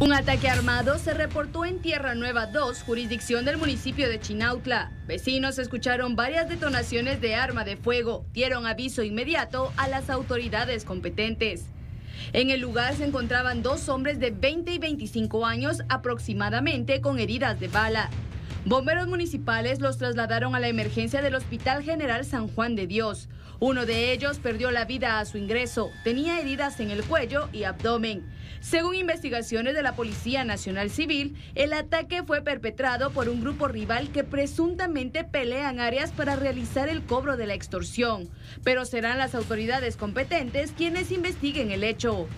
Un ataque armado se reportó en Tierra Nueva 2, jurisdicción del municipio de Chinautla. Vecinos escucharon varias detonaciones de arma de fuego, dieron aviso inmediato a las autoridades competentes. En el lugar se encontraban dos hombres de 20 y 25 años aproximadamente con heridas de bala. Bomberos municipales los trasladaron a la emergencia del Hospital General San Juan de Dios. Uno de ellos perdió la vida a su ingreso, tenía heridas en el cuello y abdomen. Según investigaciones de la Policía Nacional Civil, el ataque fue perpetrado por un grupo rival que presuntamente pelean áreas para realizar el cobro de la extorsión, pero serán las autoridades competentes quienes investiguen el hecho.